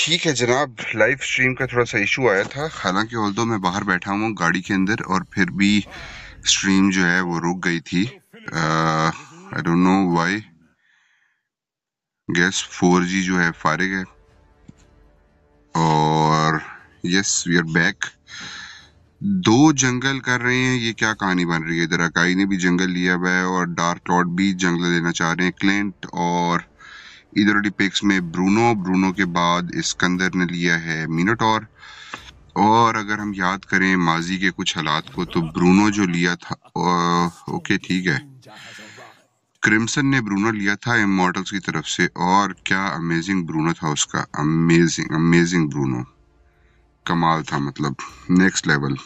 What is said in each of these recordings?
ठीक है जनाब लाइव स्ट्रीम का थोड़ा सा इशू आया था हालांकि ऑल दो मैं बाहर बैठा हुआ गाड़ी के अंदर और फिर भी स्ट्रीम जो है वो रुक गई थी I don't know why gas four जी जो है फारिग है और यस वी आर बैक दो जंगल कर रहे हैं ये क्या कहानी बन रही है इधर अकाई ने भी जंगल लिया हुआ है और डार्क लॉर्ड भी जंगल लेना चाह रहे हैं क्लेंट और इधर वाली पिक्स में ब्रूनो ब्रूनो के बाद इसकंदर ने लिया है मिनोटॉर और अगर हम याद करें माजी के कुछ हालात को तो ब्रूनो जो लिया था ओ, ओके ठीक है क्रिम्सन ने ब्रूनो लिया था इमोटल्स की तरफ से और क्या अमेजिंग ब्रूनो था उसका अमेजिंग अमेजिंग ब्रूनो कमाल था मतलब नेक्स्ट लेवल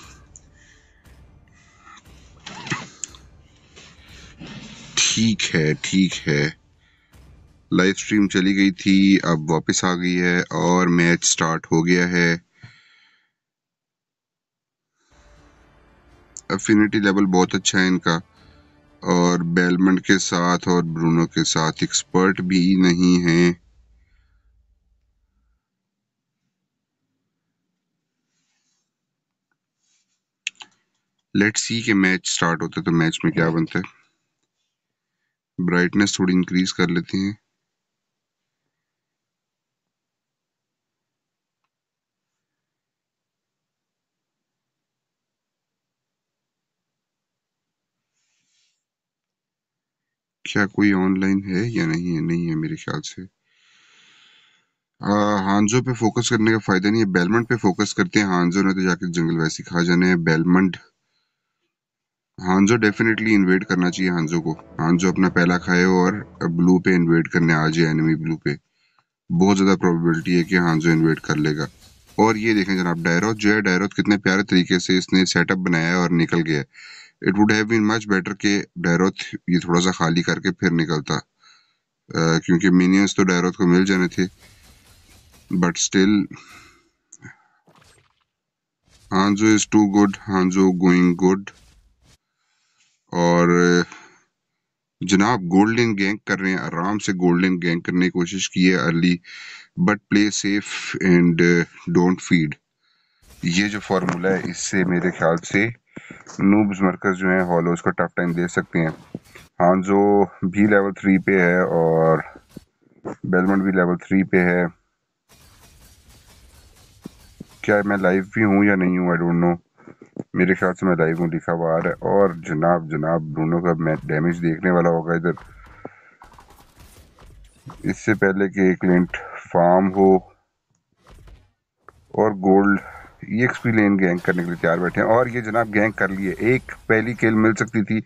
ठीक है ठीक है लाइव स्ट्रीम चली गई थी अब वापस आ गई है और मैच स्टार्ट हो गया है अफिनिटी लेवल बहुत अच्छा है इनका और बेलमंड के साथ और ब्रूनो के साथ एक्सपर्ट भी नहीं है लेट्स सी के मैच स्टार्ट होता है तो मैच में क्या बनता है ब्राइटनेस थोड़ी इंक्रीज कर लेते हैं क्या कोई ऑनलाइन है या नहीं है नहीं है मेरे ख्याल से हांजो पे फोकस करने का फ़ायदा नहीं है बेलमंड पे फोकस करते हैं हांजो ने तो जाकर जंगल वैसे खा जाने हैं बेलमंड हांजो डेफिनेटली इन्वेट करना चाहिए हांजो को हांजो अपना पहला खाए और ब्लू पे इन्वेट करने आ जाए एनिमी ब्लू पे बहुत ज़्यादा प्रोबेबिलिटी है कि हांजो इन्वेट कर लेगा और ये देखें जनाब डायरोथ जो है डायरोथ कितने प्यारे तरीके से इसने सेटअप बनाया है और निकल गया है it would have been much better कि डैरोथ ये थोड़ा सा खाली करके फिर निकलता uh, क्योंकि मिनियंस तो डैरोथ को मिल जाने थे but still Hanzo is too good Hanzo going good और जनाब गोल्डन गैंग कर रहे हैं आराम से गोल्डन गैंग करने की कोशिश की है early but play safe and don't feed ये जो फार्मूला है इससे मेरे ख्याल से नूब्स मरकज़ जो हैं हॉलोज का टफ टाइम दे सकते हैं हाँ जो भी लेवल थ्री पे है और बेलमंड भी लेवल थ्री पे है क्या मैं लाइव भी हूँ या नहीं हूँ आई डोंट नो मेरे ख्याल से मैं लाइव हूँ लिखा हुआ आ रहा है और जनाब जनाब ब्रूनो का मैच डैमेज देखने वाला होगा इधर इससे पहले कि एक लिंट फार्म हो और गोल्ड exp लेन गैंग करने के लिए तैयार बैठे हैं और ये जनाब गैंग कर लिए एक पहली किल मिल सकती थी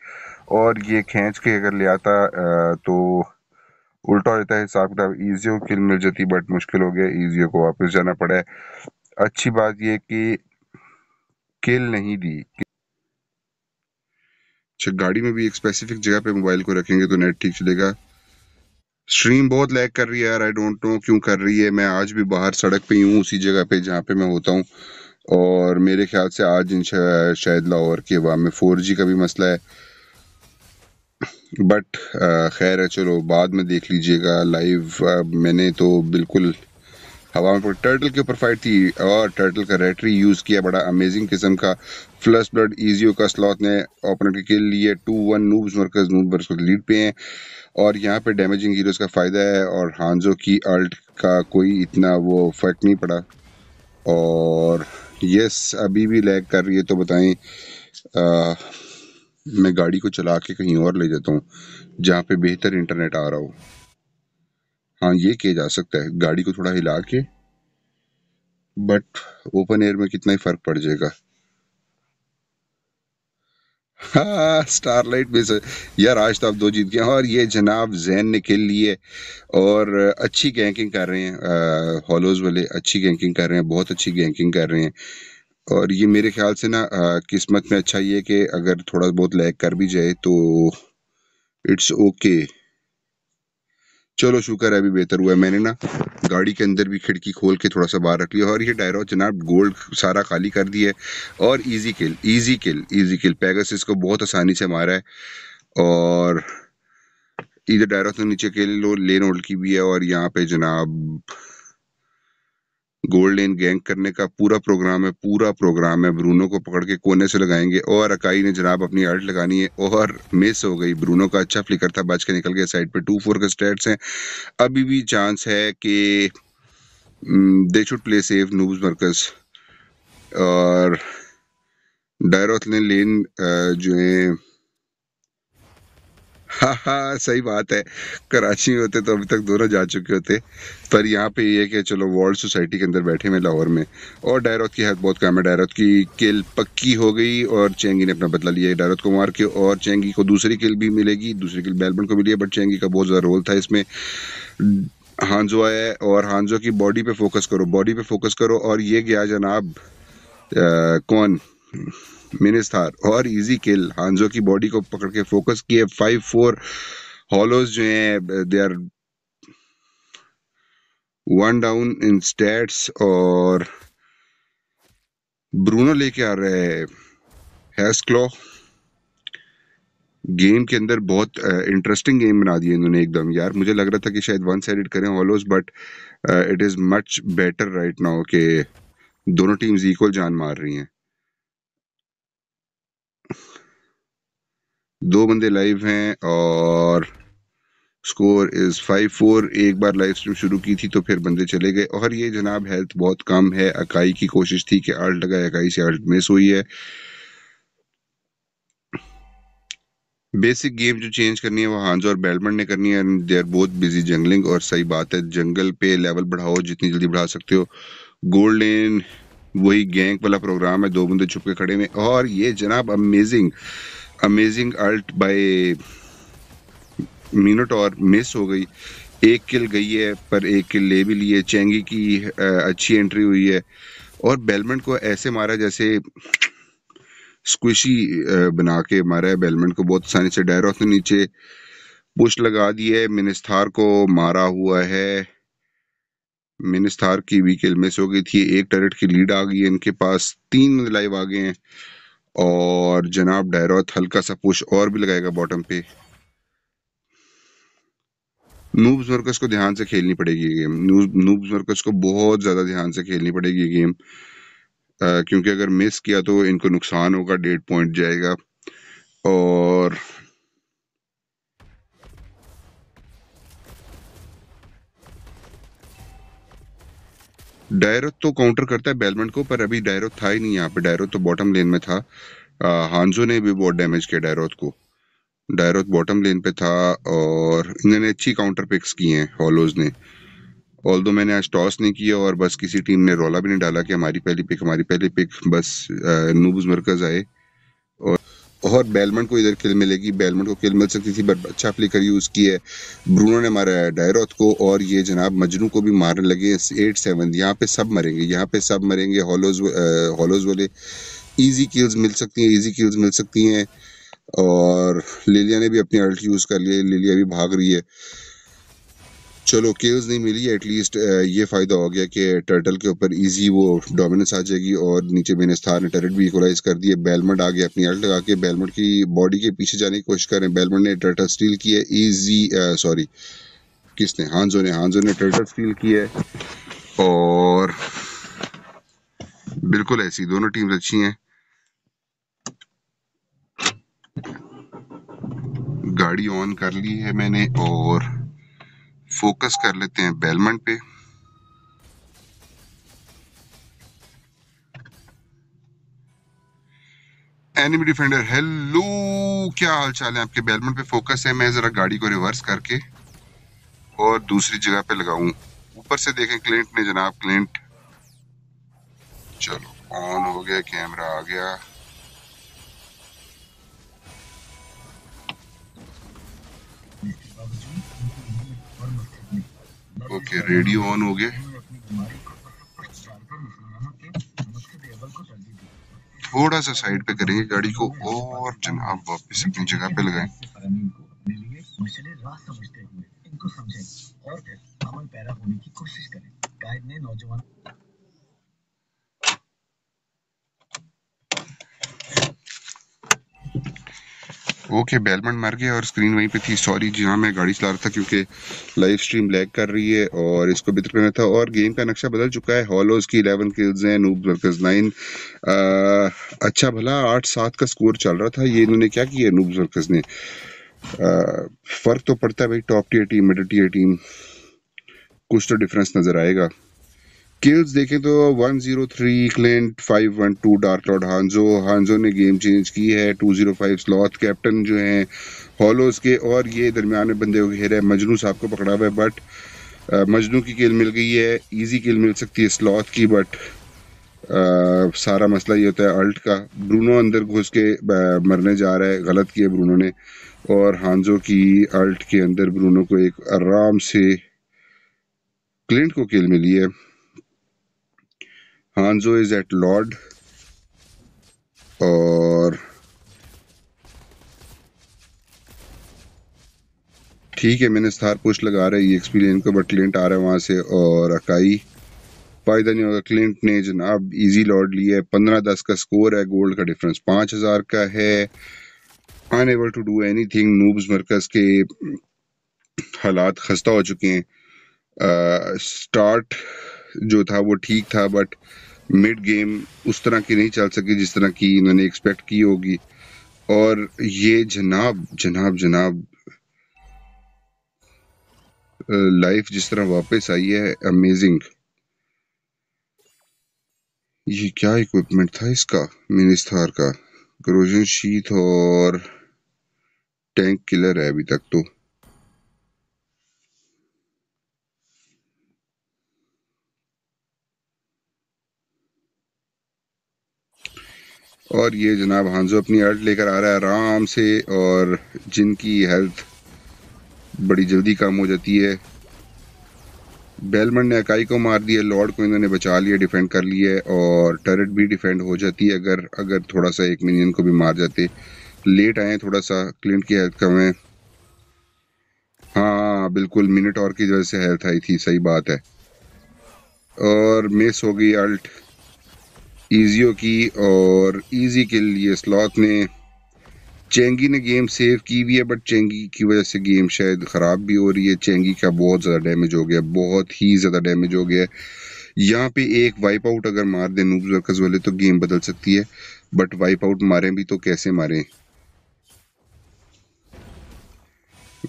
और ये खींच के अगर ले आता तो उल्टा हो जाता है हिसाब किताब ईजियो किल मिल जाती बट मुश्किल हो गया ईजियो को वापस जाना पड़ा है अच्छी बात यह कि किल नहीं दी अच्छा गाड़ी में भी एक स्पेसिफिक जगह पे मोबाइल को रखेंगे तो नेट ठीक चलेगा स्ट्रीम बहुत लैग कर रही है यार आई डोंट नो क्यों कर रही है मैं आज भी बाहर सड़क पे ही हूँ उसी जगह पे जहाँ पे मैं होता हूँ और मेरे ख्याल से आज इन शायद लाहौर के वहाँ में फोर जी का भी मसला है बट खैर है चलो बाद में देख लीजिएगा लाइव मैंने तो बिल्कुल हवा में टर्टल के ऊपर फाइट थी और टर्टल का रेटरी यूज़ किया बड़ा अमेजिंग किस्म का फ्लस ब्लड ईजियो का स्लॉथ ने ओपोनेंट के लिए two one Noobs Markaz noobers को लीड पे हैं और यहाँ पे डैमेजिंग हीरोज़ का फ़ायदा है और हांजो की अल्ट का कोई इतना वो फर्क नहीं पड़ा और यस अभी भी लैग कर रही है तो बताएं आ, मैं गाड़ी को चला के कहीं और ले जाता हूँ जहाँ पे बेहतर इंटरनेट आ रहा हो हाँ ये किया जा सकता है गाड़ी को थोड़ा हिला के बट ओपन एयर में कितना ही फर्क पड़ जाएगा हाँ स्टारलाइट में से यार आज तो आप दो जीत गए और ये जनाब जैन ने खेल लिए और अच्छी गैंकिंग कर रहे हैं हॉलोज वाले अच्छी गैंकिंग कर रहे हैं बहुत अच्छी गैंकिंग कर रहे हैं और ये मेरे ख्याल से ना आ, किस्मत में अच्छा ये कि अगर थोड़ा बहुत लैग कर भी जाए तो इट्स ओके okay. चलो शुक्र है अभी बेहतर हुआ है मैंने ना गाड़ी के अंदर भी खिड़की खोल के थोड़ा सा बाहर रख लिया और ये डायरो जनाब गोल्ड सारा खाली कर दिया है और easy kill easy kill easy kill पैगस इसको बहुत आसानी से मारा है और इधर डायरो तो नीचे के लो लेन होल्ड की भी है और यहाँ पे जनाब गोल्ड लेन गैंग करने का पूरा प्रोग्राम है पूरा प्रोग्राम है ब्रूनो को पकड़ के कोने से लगाएंगे और अकाई ने जनाब अपनी आर्ट लगानी है और मिस हो गई ब्रूनो का अच्छा फ्लिकर था बच के निकल गया साइड पे टू फोर के स्टेट्स हैं अभी भी चांस है कि they should play safe Noobs Markaz और डायरोथ ने लेन uh, जो है हाँ हाँ सही बात है कराची में होते तो अभी तक दोनों जा चुके होते पर यहाँ पे ये कि चलो वर्ल्ड सोसाइटी के अंदर बैठे हुए लाहौर में और डायरोथ की हद बहुत कम है डायरोथ की किल पक्की हो गई और चेंगी ने अपना बदला लिया डायरत को मार के और चेंगी को दूसरी किल भी मिलेगी दूसरी किल बेलबन को मिली है बट चेंगी का बहुत ज़्यादा रोल था इसमें हांजो आया और हांजो की बॉडी पे फोकस करो बॉडी पे फोकस करो और ये गया जनाब कौन मिनिस्थार और इजी किल हांजो की बॉडी को पकड़ के फोकस किए फाइव फोर हॉलोज जो हैं they are one down in stats और ब्रूनो लेके आ रहे है क्लो गेम के अंदर बहुत इंटरेस्टिंग गेम बना दी इन्होंने एकदम यार मुझे लग रहा था कि शायद वन साइडेड करें Hollows but it is much better right now के दोनों टीम्स इक्वल जान मार रही हैं दो बंदे लाइव हैं और स्कोर इज़ फाइव फोर एक बार लाइव स्ट्रीम शुरू की थी तो फिर बंदे चले गए और ये जनाब हेल्थ बहुत कम है अकाई की कोशिश थी कि आल्ट लगाए अकाई से आल्ट मिस हुई है बेसिक गेम जो चेंज करनी है वो हांज और बेलमन ने करनी है दे आर बहुत बिजी जंगलिंग और सही बात है जंगल पे लेवल बढ़ाओ जितनी जल्दी बढ़ा सकते हो गोल्ड लेन वही गैंग वाला प्रोग्राम है दो बंदे छुप के खड़े में और ये जनाब अमेजिंग अमेजिंग अल्ट बाय और मिस हो गई एक किल गई है पर एक किल ले भी लिए चेंगी की अच्छी एंट्री हुई है और बेलमेंट को ऐसे मारा जैसे स्क्विशी बना के मारा है बेलमेंट को बहुत आसानी से डायरॉफ ने नीचे पुश लगा दी है मिनिस्थार को मारा हुआ है मिनिस्थार की भी किल मिस हो गई थी एक टरेट की लीड आ गई है इनके पास तीन लाइव आ गए हैं और जनाब डायरोथ हल्का सा पुश और भी लगाएगा बॉटम पे नूब्स वर्कर्स को ध्यान से खेलनी पड़ेगी ये गेम नूब्स वर्कर्स को बहुत ज़्यादा ध्यान से खेलनी पड़ेगी ये गेम क्योंकि अगर मिस किया तो इनको नुकसान होगा डेढ़ पॉइंट जाएगा और डायरो तो काउंटर करता है बेलमेंट को पर अभी डायरो था ही नहीं यहाँ पे डायरो तो बॉटम लेन में था हांजो ने भी बहुत डैमेज किया डायरोथ को डायरोथ बॉटम लेन पे था और इन्होंने अच्छी काउंटर पिक्स की हैं हॉलोज ने ऑल दो मैंने आज टॉस नहीं किया और बस किसी टीम ने रोला भी नहीं डाला कि हमारी पहली पिक हमारी पहली पिक बस नूबज मरकज़ आए और बेलमंड को इधर किल मिलेगी बेलमंड को किल मिल सकती थी बट अच्छा प्ले कर यूज़ की है ब्रूनो ने मारा है डायरोथ को और ये जनाब मजनू को भी मारने लगे एट सेवन यहाँ पे सब मरेंगे यहाँ पे सब मरेंगे हॉलोज हॉलोज वाले ईजी किल्स मिल सकती हैं ईजी किल्स मिल सकती हैं और लिलिया ने भी अपनी अल्ट यूज़ कर लिया लिलिया भी भाग रही है चलो केल्स नहीं मिली एटलीस्ट ये फ़ायदा हो गया कि टर्टल के ऊपर इजी वो डोमिनेंस आ जाएगी और नीचे मैंने स्थान ने टर्ट भी इक्वलाइज कर दिए बेलमंड आ गया अपनी अल्ट लगा के बेलमंड की बॉडी के पीछे जाने की कोशिश करें बेलमंड ने टर्टल स्टील की है ईजी सॉरी किसने हांजो ने हांजो ने टर्टल स्टील की है और बिल्कुल ऐसी दोनों टीम्स अच्छी हैं गाड़ी ऑन कर ली है मैंने और फोकस कर लेते हैं बेलमंड पे एनिमी डिफेंडर हेलो क्या हाल चाल है आपके बेलमंड पे फोकस है मैं जरा गाड़ी को रिवर्स करके और दूसरी जगह पे लगाऊं ऊपर से देखें क्लेंट ने जनाब क्लेंट चलो ऑन हो गया कैमरा आ गया ओके रेडियो ऑन हो गया थोड़ा सा साइड पे करेंगे गाड़ी को और जनाब वापस अपनी जगह पे लगाएं और अमल पैदा होने की कोशिश करें गाइड ने नौजवान ओके बेलमेंट मर गया और स्क्रीन वहीं पे थी सॉरी जी हाँ मैं गाड़ी चला रहा था क्योंकि लाइव स्ट्रीम लैग कर रही है और इसको बेहतर करना था और गेम का नक्शा बदल चुका है हॉलोज की इलेवन किल्स हैं नूब वर्कर्स नाइन अच्छा भला आठ सात का स्कोर चल रहा था ये इन्होंने क्या किया नूब वर्कर्स ने फ़र्क तो पड़ता है भाई top tier team middle tier team कुछ तो डिफरेंस नज़र आएगा किल्स देखें तो 103 क्लेंट two dark lord Hanzo Hanzo ने गेम चेंज की है 205 स्लॉथ कैप्टन जो हैं हॉलोज के और ये दरमियान में बंदे हुए है मजनू साहब को पकड़ा हुआ है बट uh, मजनू की किल मिल गई है इजी किल मिल सकती है स्लॉथ की बट आ, uh, सारा मसला ये होता है अल्ट का ब्रूनो अंदर घुस के uh, मरने जा रहा है गलत किया ब्रूनो ने और हांजो की अल्ट के अंदर ब्रूनो को एक आराम से क्लिंट को किल मिली है हांजो इज एट लॉर्ड और ठीक है मैंने स्थार पुश लगा रहा है ये एक्सपीरियंस को बट क्लिंट आ रहा है वहां से और अकाई पायदा नहीं होगा क्लिंट ने जनाब इजी लॉर्ड लिया है पंद्रह दस का स्कोर है गोल्ड का डिफरेंस पांच हज़ार का है unable to do anything Noobs Markaz के हालात खस्ता हो चुके हैं स्टार्ट जो था वो ठीक था बट मिड गेम उस तरह की नहीं चल सकी जिस तरह की इन्होंने एक्सपेक्ट की होगी और ये जनाब जनाब जनाब लाइफ जिस तरह वापस आई है अमेजिंग ये क्या इक्विपमेंट था इसका मिनिस्थार का ग्रोजन शीत और टैंक किलर है अभी तक तो और ये जनाब हांजो अपनी अर्थ लेकर आ रहा है आराम से और जिनकी हेल्थ बड़ी जल्दी कम हो जाती है बेलमंड ने अकाई को मार दिया लॉर्ड को इन्होंने बचा लिया डिफेंड कर लिया और टरेट भी डिफेंड हो जाती है अगर अगर थोड़ा सा एक मिनियन को भी मार जाते लेट आए थोड़ा सा क्लिंट की हेल्थ कम है हाँ बिल्कुल मिनट और की वजह से हेल्थ आई थी सही बात है और मिस हो गई अल्ट ईजियो की और ईजी के लिए स्लॉथ ने चेंगी ने गेम सेव की भी है बट चेंगी की वजह से गेम शायद ख़राब भी हो रही है चेंगी का बहुत ज़्यादा डैमेज हो गया बहुत ही ज़्यादा डैमेज हो गया है यहाँ पे एक वाइप आउट अगर मार दे नूब वर्कर्स वाले तो गेम बदल सकती है बट वाइप आउट मारें भी तो कैसे मारें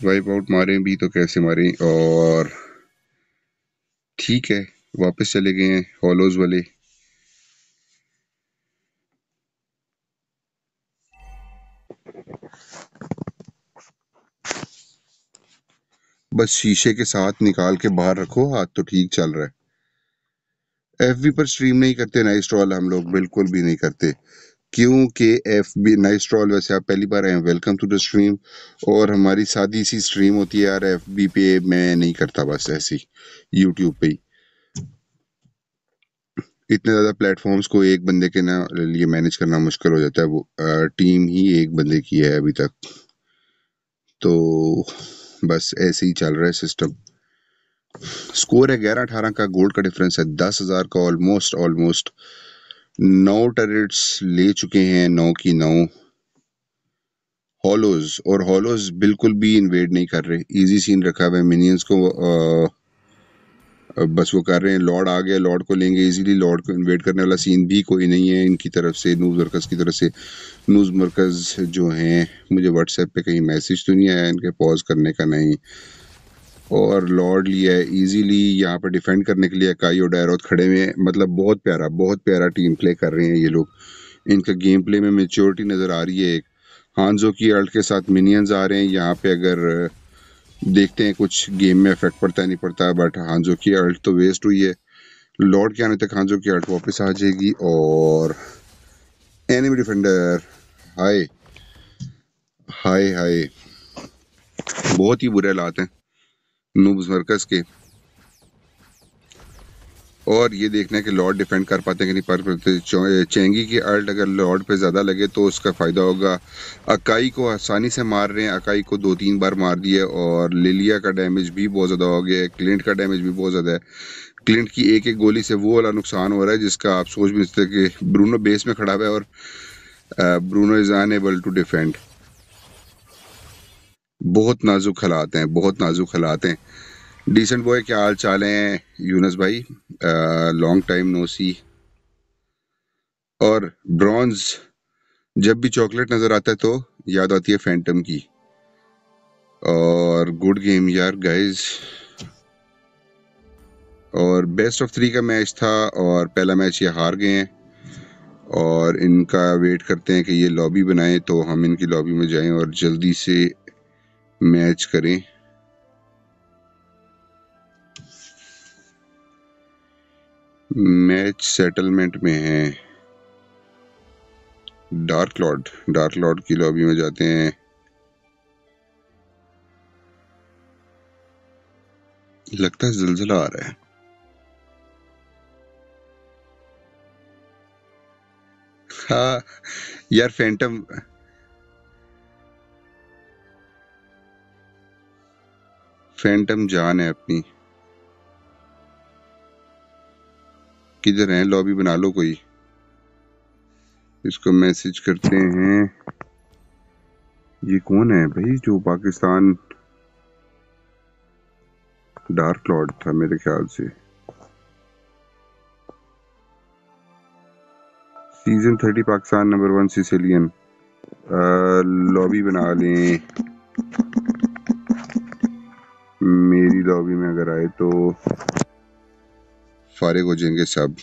वाइप आउट मारें भी तो कैसे मारें और ठीक है वापस चले गए हैं हॉलोज वाले बस शीशे के साथ निकाल के बाहर रखो हाथ तो ठीक चल रहा है एफ बी पर स्ट्रीम नहीं करते नाइस्ट्रॉल हम लोग बिल्कुल भी नहीं करते क्योंकि एफ बी नाइस्ट्रॉल वैसे आप पहली बार आए हैं वेलकम टू द स्ट्रीम और हमारी सादी सी स्ट्रीम होती है यार एफ बी पे मैं नहीं करता बस ऐसी यूट्यूब पे ही इतने ज़्यादा प्लेटफॉर्म्स को एक बंदे के ना लिए मैनेज करना मुश्किल हो जाता है वो आ, टीम ही एक बंदे की है अभी तक तो बस ऐसे ही चल रहा है सिस्टम स्कोर है ग्यारह अठारह का गोल्ड का डिफरेंस है दस हज़ार का ऑलमोस्ट ऑलमोस्ट नौ टर्रेट्स ले चुके हैं नौ की नौ हॉलोज और हॉलोज बिल्कुल भी इन्वेड नहीं कर रहे इजी सीन रखा हुआ है मिनियंस को आ, बस वो कर रहे हैं लॉर्ड आ गया लॉर्ड को लेंगे इजीली लॉर्ड को इन्वेट करने वाला सीन भी कोई नहीं है इनकी तरफ से न्यूज़ वर्कर्स की तरफ से न्यूज़ वर्कर्स जो हैं मुझे व्हाट्सएप पे कहीं मैसेज तो नहीं आया इनके पॉज करने का नहीं और लॉर्ड लिया है ईजीली यहाँ पर डिफेंड करने के लिए काई और डायरौत खड़े हुए हैं मतलब बहुत प्यारा बहुत प्यारा टीम प्ले कर रहे हैं ये लोग इनका गेम प्ले में मेच्योरिटी नज़र आ रही है एक हानजो की अल्ट के साथ मिनियंस आ रहे हैं यहाँ पे अगर देखते हैं कुछ गेम में इफेक्ट पड़ता है नहीं पड़ता बट हांजो की अल्ट तो वेस्ट हुई है लॉर्ड के आने तक हांजो की अल्ट वापस आ जाएगी और एनिमी डिफेंडर हाय हाय हाय बहुत ही बुरे हालात हैं नूब मरकज़ के और ये देखना है कि लॉर्ड डिफेंड कर पाते हैं कि नहीं पर चेंगी की अर्ट अगर लॉर्ड पे ज़्यादा लगे तो उसका फ़ायदा होगा अकाई को आसानी से मार रहे हैं अकाई को दो तीन बार मार दिया और लिलिया का डैमेज भी बहुत ज़्यादा हो गया है क्लिंट का डैमेज भी बहुत ज़्यादा है क्लिंट की एक एक गोली से वो वाला नुकसान हो रहा है जिसका आप सोच भी सकते कि ब्रूनो बेस में खड़ा हुआ है और Bruno is unable to defend बहुत नाजुक हालात हैं बहुत नाजुक हालात हैं डिसेंट बॉय क्या हाल चाल हैं यूनस भाई लॉन्ग टाइम नो सी और ब्रॉन्ज जब भी चॉकलेट नज़र आता है तो याद आती है फैंटम की और गुड गेम यार गाइस और बेस्ट ऑफ थ्री का मैच था और पहला मैच ये हार गए हैं और इनका वेट करते हैं कि ये लॉबी बनाएं तो हम इनकी लॉबी में जाएं और जल्दी से मैच करें मैच सेटलमेंट में है डार्क लॉर्ड डार्क लॉर्ड की लॉबी में जाते हैं लगता है जलजला आ रहा है हाँ यार फैंटम फैंटम जान है अपनी किधर है लॉबी बना लो कोई इसको मैसेज करते हैं ये कौन है भाई जो पाकिस्तान डार्क लॉर्ड था मेरे ख्याल से season thirty Pakistan number one Sicilian lobby बना लें मेरी लॉबी में अगर आए तो फारिग हो जाएंगे सब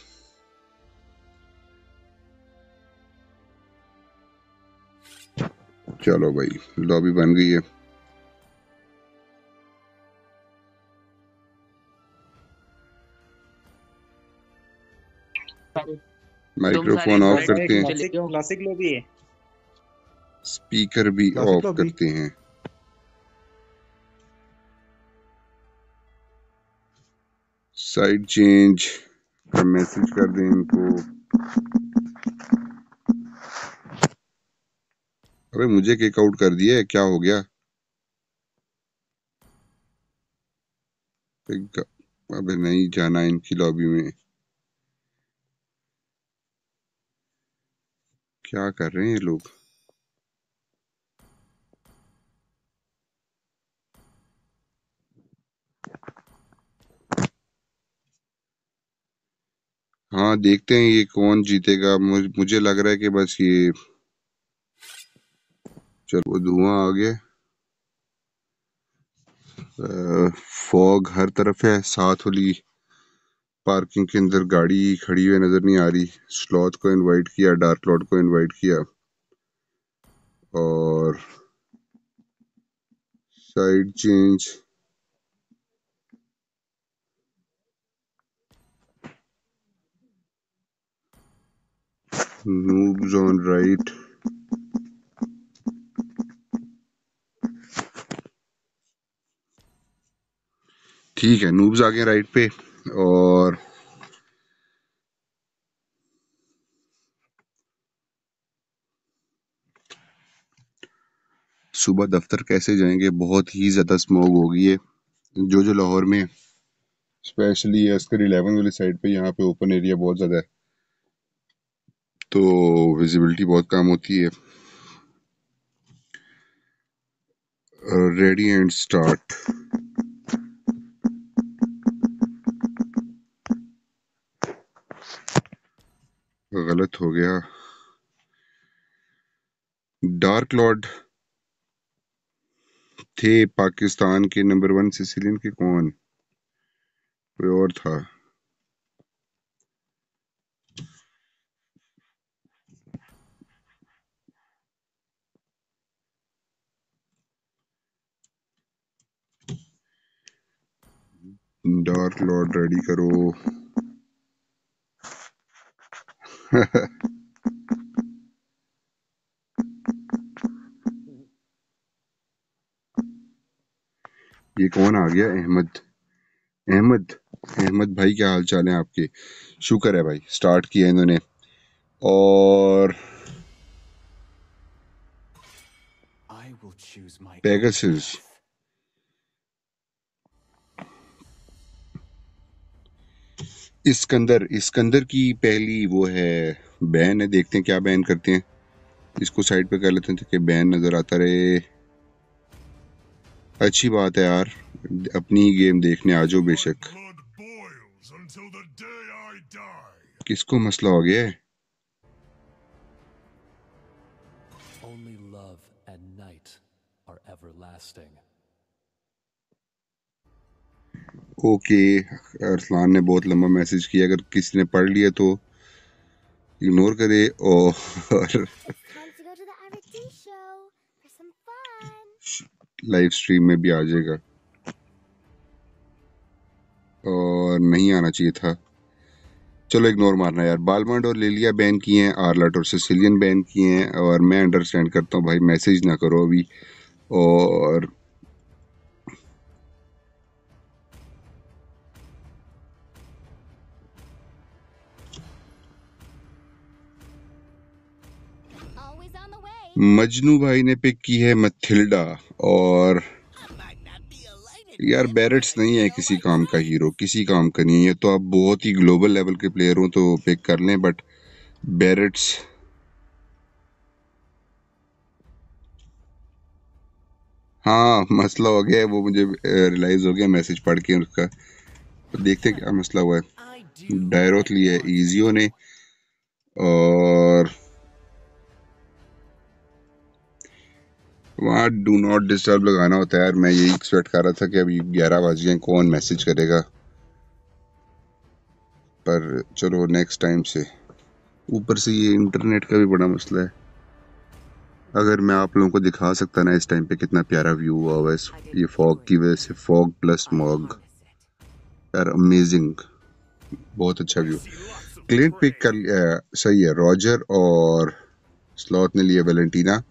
चलो भाई लॉबी बन गई है माइक्रोफोन ऑफ करते हैं क्लासिक लॉबी है स्पीकर भी ऑफ करते हैं साइड चेंज का मैसेज कर दें इनको अरे मुझे केक आउट कर दिया क्या हो गया अबे नहीं जाना इनकी लॉबी में क्या कर रहे हैं ये लोग हाँ देखते हैं ये कौन जीतेगा मुझे लग रहा है कि बस ये चलो धुआं आ गया फॉग हर तरफ है साथ वाली पार्किंग के अंदर गाड़ी खड़ी हुई नज़र नहीं आ रही स्लॉथ को इनवाइट किया डार्क लॉर्ड को इनवाइट किया और side change moves on right ठीक है नूब्स आ गए राइट पे और सुबह दफ्तर कैसे जाएंगे बहुत ही ज़्यादा स्मोग हो गई है जो जो लाहौर में स्पेशली अस्कर इलेवन वाली साइड पे यहाँ पे ओपन एरिया बहुत ज़्यादा है तो विजिबिलिटी बहुत कम होती है रेडी एंड स्टार्ट गलत हो गया डार्क लॉर्ड थे पाकिस्तान के नंबर वन सिसिलियन के कौन कोई और था डार्क लॉर्ड रेडी करो ये कौन आ गया अहमद अहमद अहमद भाई क्या हाल चाल है आपके शुक्र है भाई स्टार्ट किया इन्होंने और Pegasus इसकंदर इसकंदर की पहली वो है बैन है देखते हैं क्या बैन करते हैं इसको साइड पे कर लेते हैं ताकि बैन नज़र आता रहे अच्छी बात है यार अपनी गेम देखने आ जाओ बेशक किसको मसला हो गया है को कि अरसलान ने बहुत लंबा मैसेज किया अगर किसी ने पढ़ लिया तो इग्नोर करे और लाइव स्ट्रीम में भी आ जाएगा और नहीं आना चाहिए था चलो इग्नोर मारना यार बालमंड और लिलिया बैन किए हैं आर्लट और सिसिलियन बैन किए हैं और मैं अंडरस्टैंड करता हूँ भाई मैसेज ना करो अभी और मजनू भाई ने पिक की है मथिल्डा और यार बैरट्स नहीं है किसी काम का हीरो किसी काम का नहीं है तो आप बहुत ही ग्लोबल लेवल के प्लेयर हो तो पिक कर लें बट बैरट्स हाँ मसला हो गया वो मुझे रियलाइज हो गया मैसेज पढ़ के उसका तो देखते क्या मसला हुआ है डायरोथ लिया है ईजियो ने और वहाँ डू नॉट डिस्टर्ब लगाना होता है यार मैं यही एक्सपेक्ट कर रहा था कि अभी ग्यारह बज गए कौन मैसेज करेगा पर चलो नेक्स्ट टाइम से ऊपर से ये इंटरनेट का भी बड़ा मसला है अगर मैं आप लोगों को दिखा सकता ना इस टाइम पे कितना प्यारा व्यू हुआ हुआ है ये फॉग की वजह से फॉग प्लस मॉग यार अमेजिंग बहुत अच्छा व्यू क्लिंट पिक कर लिया सही है रॉजर और स्लॉट ने लिया वेलेंटीना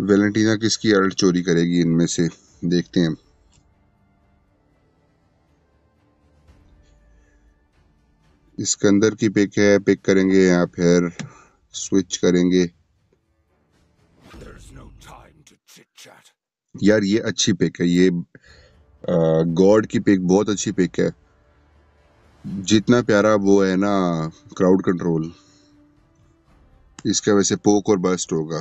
वेलेंटीना किसकी अर्ट चोरी करेगी इनमें से देखते हैं इसकंदर की पिक है पिक करेंगे या फिर स्विच करेंगे यार ये अच्छी पिक है ये गॉड की पिक बहुत अच्छी पिक है जितना प्यारा वो है ना क्राउड कंट्रोल इसका वैसे पोक और बस्ट होगा